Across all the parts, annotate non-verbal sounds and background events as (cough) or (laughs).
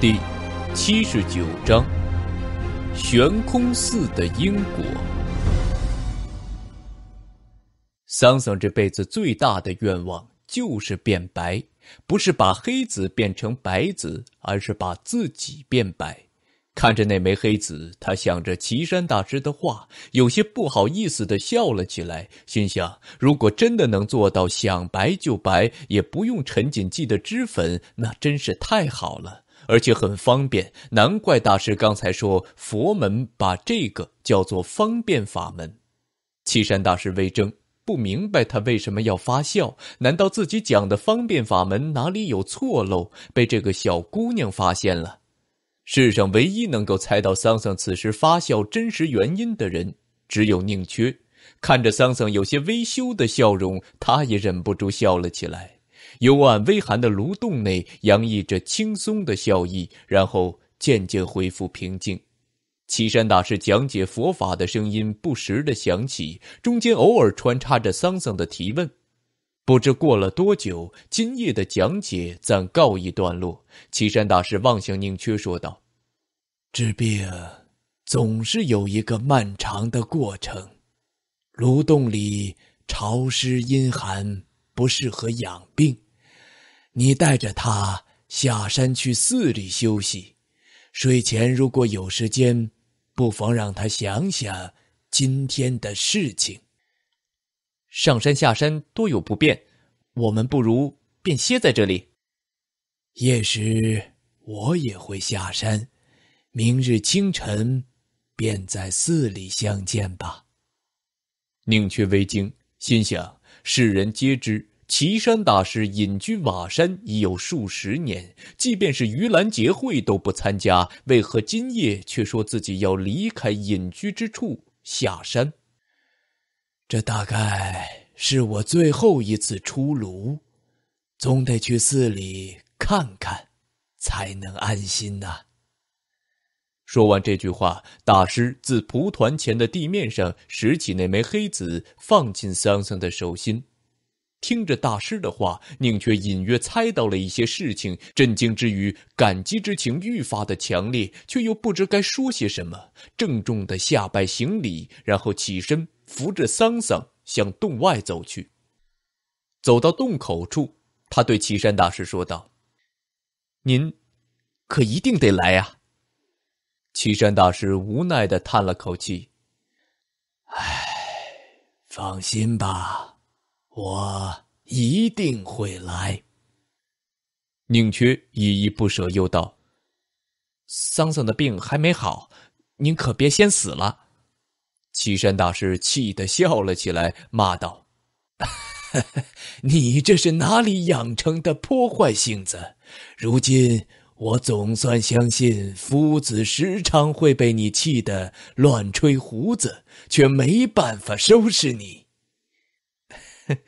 第七十九章，悬空寺的因果。桑桑这辈子最大的愿望就是变白，不是把黑子变成白子，而是把自己变白。看着那枚黑子，他想着岐山大师的话，有些不好意思的笑了起来，心想：如果真的能做到想白就白，也不用陈锦记的脂粉，那真是太好了。而且很方便，难怪大师刚才说佛门把这个叫做方便法门。岐山大师微怔，不明白他为什么要发笑？难道自己讲的方便法门哪里有错漏，被这个小姑娘发现了？世上唯一能够猜到桑桑此时发笑真实原因的人，只有宁缺。看着桑桑有些微羞的笑容，他也忍不住笑了起来。幽暗微寒的炉洞内，洋溢着轻松的笑意，然后渐渐恢复平静。岐山大师讲解佛法的声音不时的响起，中间偶尔穿插着桑桑的提问。不知过了多久，今夜的讲解暂告一段落。岐山大师望向宁缺，说道：“治病，总是有一个漫长的过程。炉洞里潮湿阴寒，不适合养病。”你带着他下山去寺里休息，睡前如果有时间，不妨让他想想今天的事情。上山下山多有不便，我们不如便歇在这里。夜时我也会下山，明日清晨便在寺里相见吧。宁缺微惊，心想：世人皆知。岐山大师隐居瓦山已有数十年，即便是盂兰节会都不参加，为何今夜却说自己要离开隐居之处下山？这大概是我最后一次出炉，总得去寺里看看，才能安心呐。说完这句话，大师自蒲团前的地面上拾起那枚黑子，放进桑桑的手心。听着大师的话，宁缺隐约猜到了一些事情。震惊之余，感激之情愈发的强烈，却又不知该说些什么。郑重的下拜行礼，然后起身扶着桑桑向洞外走去。走到洞口处，他对岐山大师说道：“您，可一定得来呀。”岐山大师无奈的叹了口气：“哎，放心吧。”我一定会来。宁缺依依不舍，又道：“桑桑的病还没好，您可别先死了。”岐山大师气得笑了起来，骂道：“ (laughs) 你这是哪里养成的破坏性子？如今我总算相信，夫子时常会被你气得乱吹胡子，却没办法收拾你。” (laughs)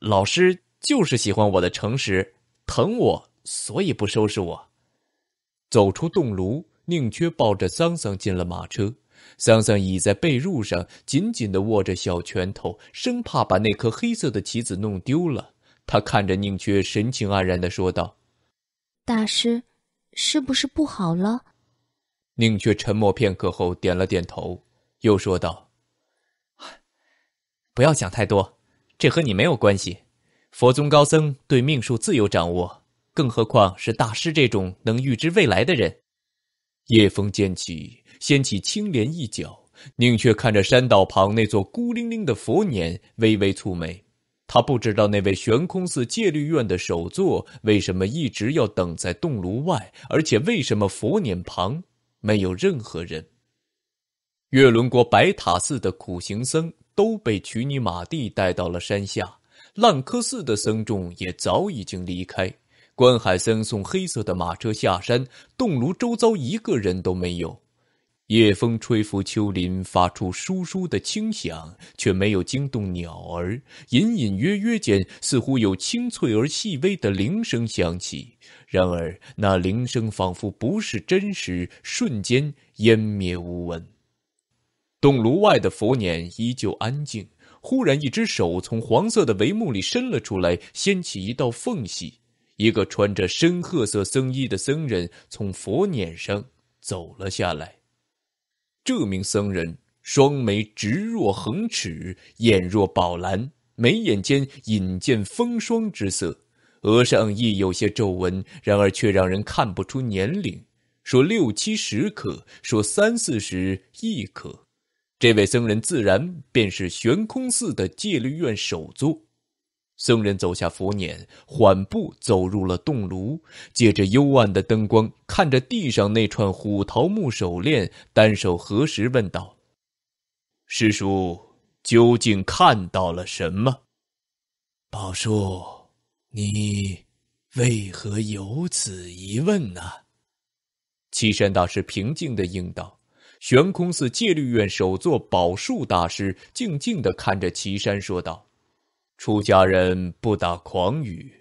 老师就是喜欢我的诚实，疼我，所以不收拾我。走出洞炉，宁缺抱着桑桑进了马车。桑桑倚在被褥上，紧紧的握着小拳头，生怕把那颗黑色的棋子弄丢了。他看着宁缺，神情黯然的说道：“大师，是不是不好了？”宁缺沉默片刻后点了点头，又说道：“不要想太多。”这和你没有关系，佛宗高僧对命数自有掌握，更何况是大师这种能预知未来的人。夜风渐起，掀起青莲一角。宁缺看着山道旁那座孤零零的佛撵，微微蹙眉。他不知道那位悬空寺戒律院的首座为什么一直要等在洞炉外，而且为什么佛撵旁没有任何人。月轮国白塔寺的苦行僧。都被曲尼玛蒂带到了山下，烂柯寺的僧众也早已经离开。观海僧送黑色的马车下山，洞炉周遭一个人都没有。夜风吹拂秋林，发出疏疏的轻响，却没有惊动鸟儿。隐隐约约间，似乎有清脆而细微的铃声响起，然而那铃声仿佛不是真实，瞬间湮灭无闻。洞炉外的佛辇依旧安静。忽然，一只手从黄色的帷幕里伸了出来，掀起一道缝隙。一个穿着深褐色僧衣的僧人从佛辇上走了下来。这名僧人双眉直若横尺，眼若宝蓝，眉眼间隐见风霜之色，额上亦有些皱纹。然而，却让人看不出年龄，说六七十可，说三四十亦可。这位僧人自然便是悬空寺的戒律院首座。僧人走下佛辇，缓步走入了洞炉，借着幽暗的灯光，看着地上那串虎桃木手链，单手合十，问道：“师叔，究竟看到了什么？”宝叔，你为何有此疑问呢？”岐山大师平静地应道。悬空寺戒律院首座宝树大师静静地看着岐山，说道：“出家人不打诳语，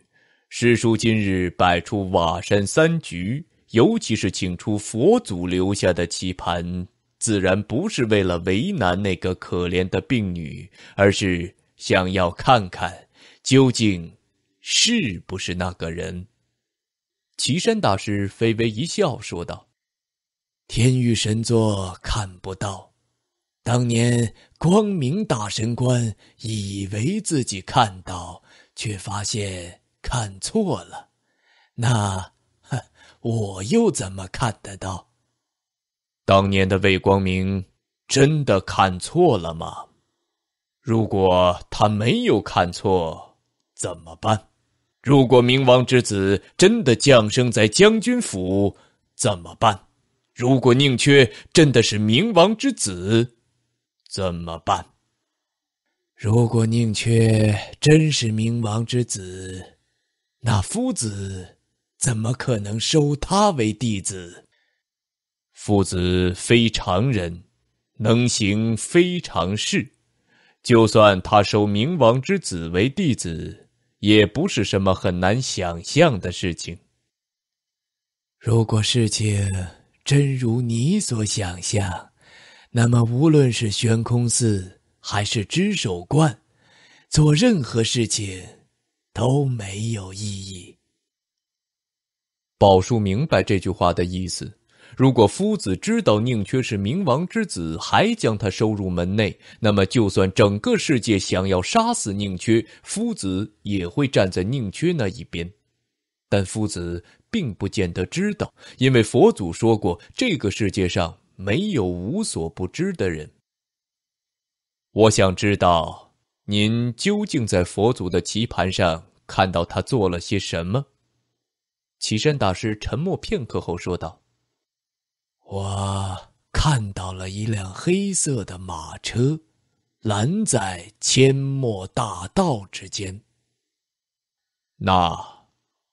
师叔今日摆出瓦山三局，尤其是请出佛祖留下的棋盘，自然不是为了为难那个可怜的病女，而是想要看看，究竟是不是那个人。”岐山大师微微一笑，说道。天域神座看不到，当年光明大神官以为自己看到，却发现看错了。那我又怎么看得到？当年的魏光明真的看错了吗？如果他没有看错，怎么办？如果冥王之子真的降生在将军府，怎么办？如果宁缺真的是冥王之子，怎么办？如果宁缺真是冥王之子，那夫子怎么可能收他为弟子？夫子非常人，能行非常事。就算他收冥王之子为弟子，也不是什么很难想象的事情。如果事情真如你所想象，那么无论是悬空寺还是知守观，做任何事情都没有意义。宝叔明白这句话的意思。如果夫子知道宁缺是冥王之子，还将他收入门内，那么就算整个世界想要杀死宁缺，夫子也会站在宁缺那一边。但夫子并不见得知道，因为佛祖说过，这个世界上没有无所不知的人。我想知道您究竟在佛祖的棋盘上看到他做了些什么。岐山大师沉默片刻后说道：“我看到了一辆黑色的马车，拦在阡陌大道之间。那……”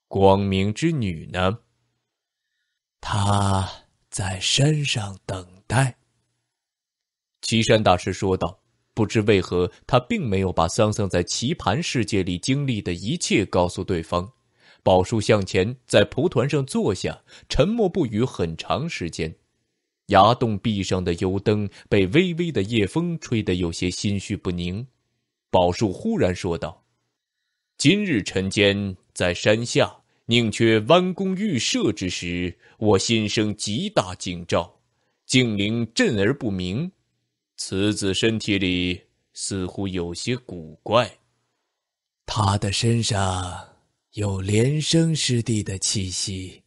光明之女呢？她在山上等待。岐山大师说道：“不知为何，他并没有把桑桑在棋盘世界里经历的一切告诉对方。”宝树向前在蒲团上坐下，沉默不语很长时间。崖洞壁上的油灯被微微的夜风吹得有些心绪不宁。宝树忽然说道：“今日晨间。”在山下，宁缺弯弓欲射之时，我心生极大警兆，静灵震而不明，此子身体里似乎有些古怪。他的身上有连生师弟的气息。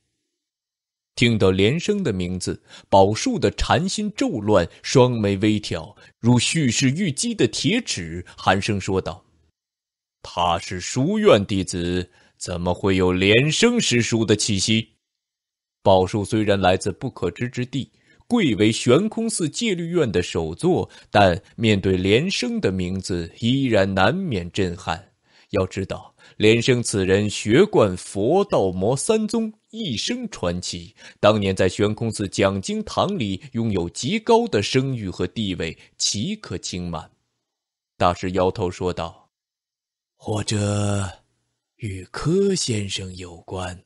听到连生的名字，宝树的禅心骤乱，双眉微挑，如蓄势欲击的铁齿，寒声说道：“他是书院弟子。”怎么会有连生师叔的气息？宝树虽然来自不可知之地，贵为悬空寺戒律院的首座，但面对连生的名字，依然难免震撼。要知道，连生此人学贯佛道魔三宗，一生传奇。当年在悬空寺讲经堂里，拥有极高的声誉和地位，岂可轻慢？大师摇头说道：“或者。”与柯先生有关，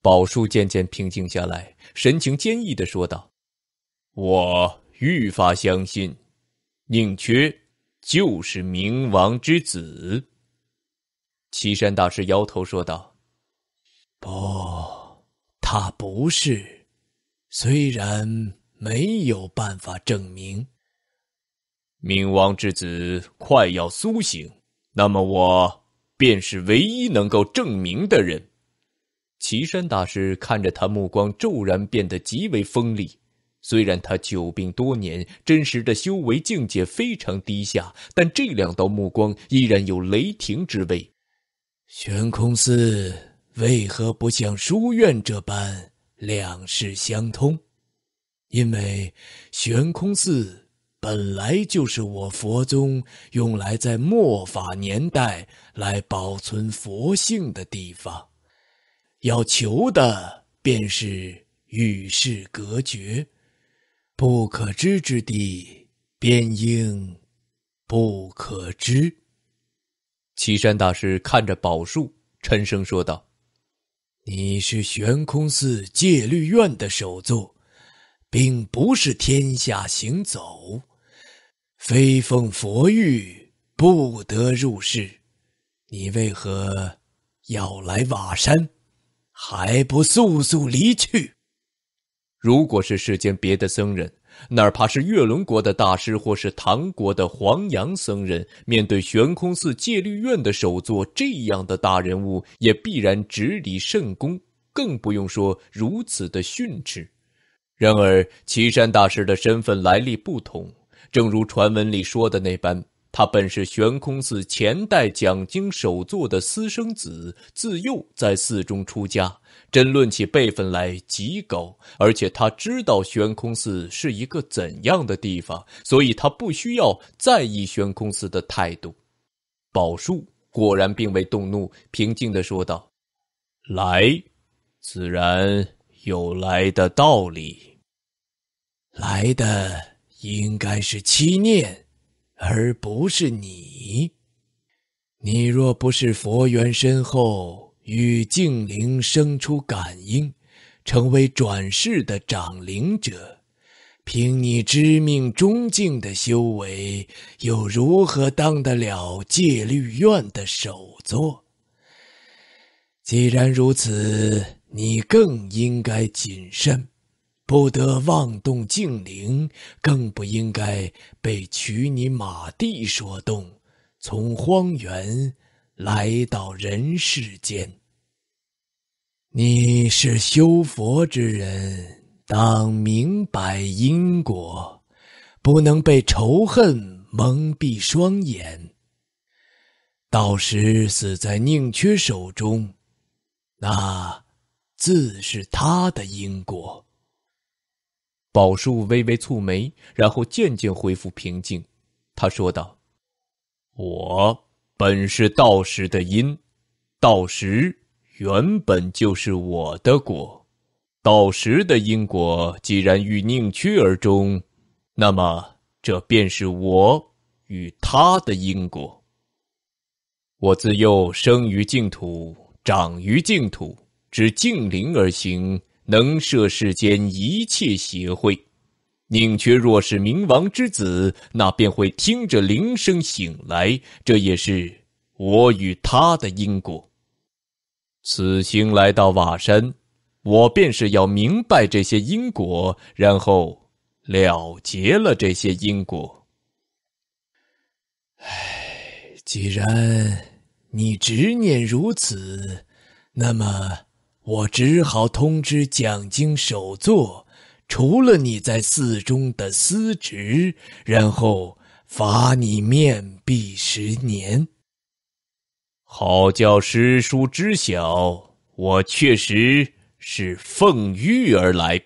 宝树渐渐平静下来，神情坚毅的说道：“我愈发相信，宁缺就是冥王之子。”岐山大师摇头说道：“不，他不是。虽然没有办法证明，冥王之子快要苏醒，那么我。”便是唯一能够证明的人。岐山大师看着他，目光骤然变得极为锋利。虽然他久病多年，真实的修为境界非常低下，但这两道目光依然有雷霆之威。悬空寺为何不像书院这般两世相通？因为悬空寺。本来就是我佛宗用来在末法年代来保存佛性的地方，要求的便是与世隔绝，不可知之地，便应不可知。岐山大师看着宝树，沉声说道：“你是悬空寺戒律院的首座，并不是天下行走。”非奉佛谕，不得入世。你为何要来瓦山？还不速速离去！如果是世间别的僧人，哪怕是月轮国的大师，或是唐国的黄杨僧人，面对悬空寺戒律院的首座这样的大人物，也必然直礼甚恭，更不用说如此的训斥。然而，岐山大师的身份来历不同。正如传闻里说的那般，他本是悬空寺前代讲经首座的私生子，自幼在寺中出家。真论起辈分来极高，而且他知道悬空寺是一个怎样的地方，所以他不需要在意悬空寺的态度。宝树果然并未动怒，平静地说道：“来，自然有来的道理。来的。”应该是七念，而不是你。你若不是佛缘深厚，与净灵生出感应，成为转世的长灵者，凭你知命中境的修为，又如何当得了戒律院的首座？既然如此，你更应该谨慎。不得妄动静灵，更不应该被娶你马蒂说动。从荒原来到人世间，你是修佛之人，当明白因果，不能被仇恨蒙蔽双眼。到时死在宁缺手中，那自是他的因果。宝树微微蹙眉，然后渐渐恢复平静。他说道：“我本是道时的因，道时原本就是我的果。道时的因果既然欲宁缺而终，那么这便是我与他的因果。我自幼生于净土，长于净土，知净灵而行。”能摄世间一切邪秽。宁缺若是冥王之子，那便会听着铃声醒来。这也是我与他的因果。此行来到瓦山，我便是要明白这些因果，然后了结了这些因果。唉，既然你执念如此，那么……我只好通知讲经首座，除了你在寺中的司职，然后罚你面壁十年。好，教师叔知晓，我确实是奉玉而来。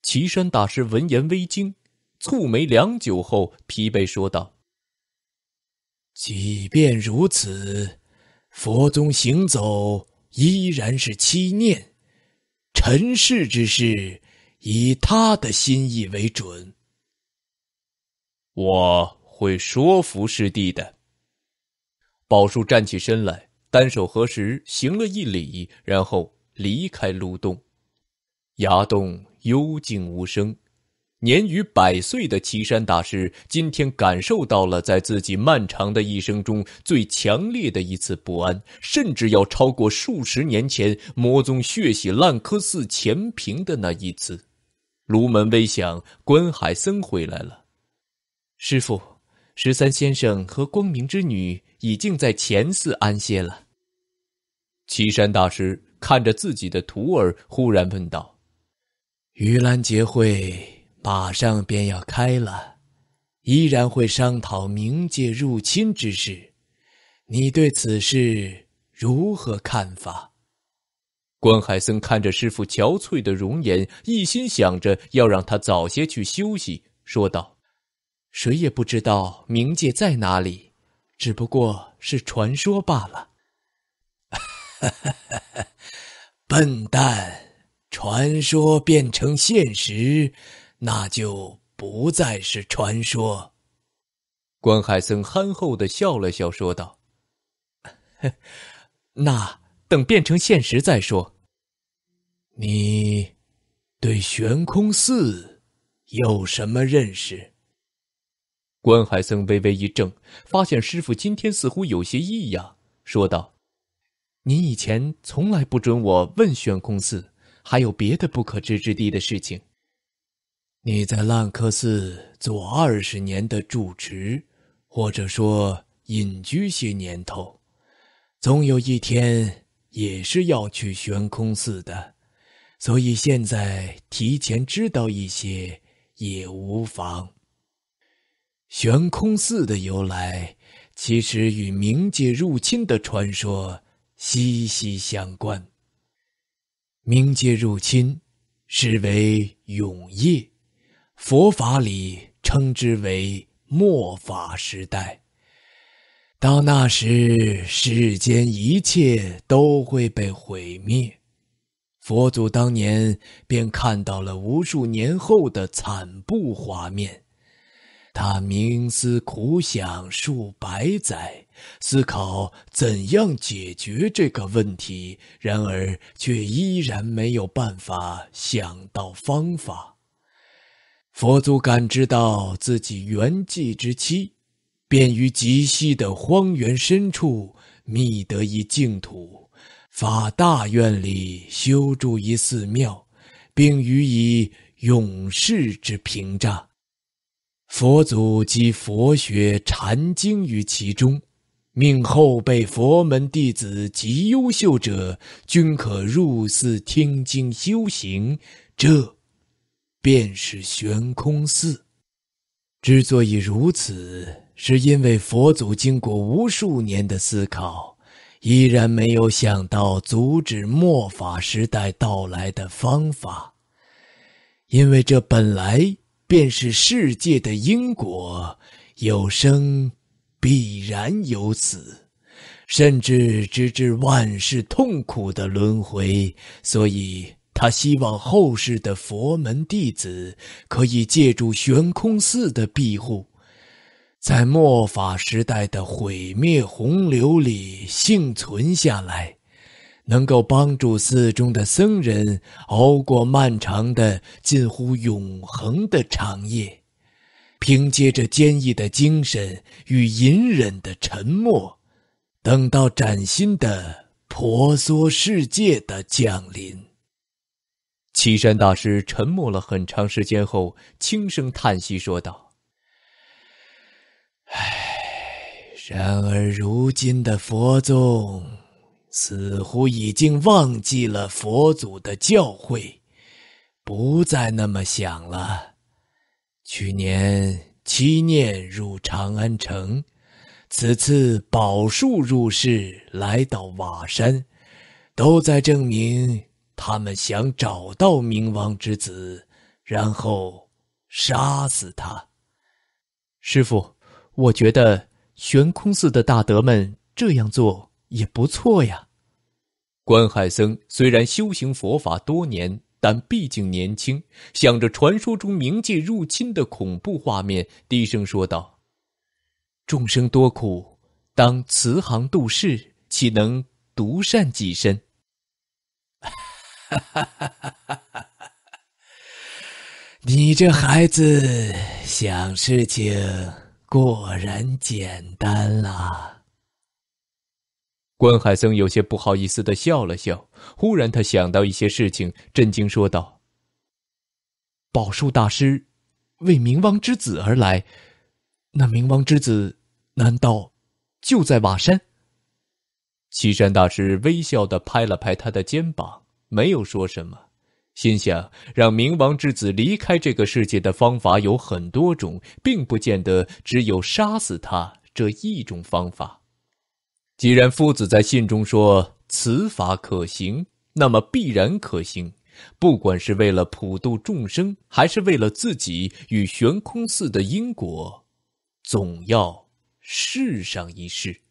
岐山大师闻言微惊，蹙眉良久后疲惫说道：“即便如此，佛宗行走。”依然是七念，尘世之事以他的心意为准。我会说服师弟的。宝树站起身来，单手合十，行了一礼，然后离开鹿洞。崖洞幽静无声。年逾百岁的岐山大师今天感受到了，在自己漫长的一生中最强烈的一次不安，甚至要超过数十年前魔宗血洗烂柯寺前坪的那一次。炉门微响，关海森回来了。师傅，十三先生和光明之女已经在前寺安歇了。岐山大师看着自己的徒儿，忽然问道：“于兰结会。”马上便要开了，依然会商讨冥界入侵之事。你对此事如何看法？关海森看着师傅憔悴的容颜，一心想着要让他早些去休息，说道：“谁也不知道冥界在哪里，只不过是传说罢了。(laughs) ”笨蛋，传说变成现实。那就不再是传说。关海森憨厚的笑了笑，说道：“ (laughs) 那等变成现实再说。”你对悬空寺有什么认识？关海森微微一怔，发现师傅今天似乎有些异样，说道：“你以前从来不准我问悬空寺，还有别的不可知之地的事情。”你在烂柯寺做二十年的住持，或者说隐居些年头，总有一天也是要去悬空寺的，所以现在提前知道一些也无妨。悬空寺的由来，其实与冥界入侵的传说息息相关。冥界入侵，是为永夜。佛法里称之为末法时代。到那时，世间一切都会被毁灭。佛祖当年便看到了无数年后的惨布画面，他冥思苦想数百载，思考怎样解决这个问题，然而却依然没有办法想到方法。佛祖感知到自己圆寂之期，便于极西的荒原深处觅得一净土，发大愿力修筑一寺庙，并予以永世之屏障。佛祖集佛学禅经于其中，命后辈佛门弟子及优秀者均可入寺听经修行。这。便是悬空寺，之所以如此，是因为佛祖经过无数年的思考，依然没有想到阻止末法时代到来的方法。因为这本来便是世界的因果，有生必然有死，甚至直至万事痛苦的轮回，所以。他希望后世的佛门弟子可以借助悬空寺的庇护，在末法时代的毁灭洪流里幸存下来，能够帮助寺中的僧人熬过漫长的、近乎永恒的长夜，凭借着坚毅的精神与隐忍的沉默，等到崭新的婆娑世界的降临。岐山大师沉默了很长时间后，轻声叹息说道：“唉，然而如今的佛宗，似乎已经忘记了佛祖的教诲，不再那么想了。去年七念入长安城，此次宝树入世来到瓦山，都在证明。”他们想找到冥王之子，然后杀死他。师傅，我觉得悬空寺的大德们这样做也不错呀。关海僧虽然修行佛法多年，但毕竟年轻，想着传说中冥界入侵的恐怖画面，低声说道：“众生多苦，当慈航渡世，岂能独善己身？”哈哈哈哈哈！哈你这孩子想事情果然简单啦。关海僧有些不好意思的笑了笑，忽然他想到一些事情，震惊说道：“宝树大师为冥王之子而来，那冥王之子难道就在瓦山？”岐山大师微笑的拍了拍他的肩膀。没有说什么，心想让冥王之子离开这个世界的方法有很多种，并不见得只有杀死他这一种方法。既然夫子在信中说此法可行，那么必然可行。不管是为了普渡众生，还是为了自己与悬空寺的因果，总要试上一试。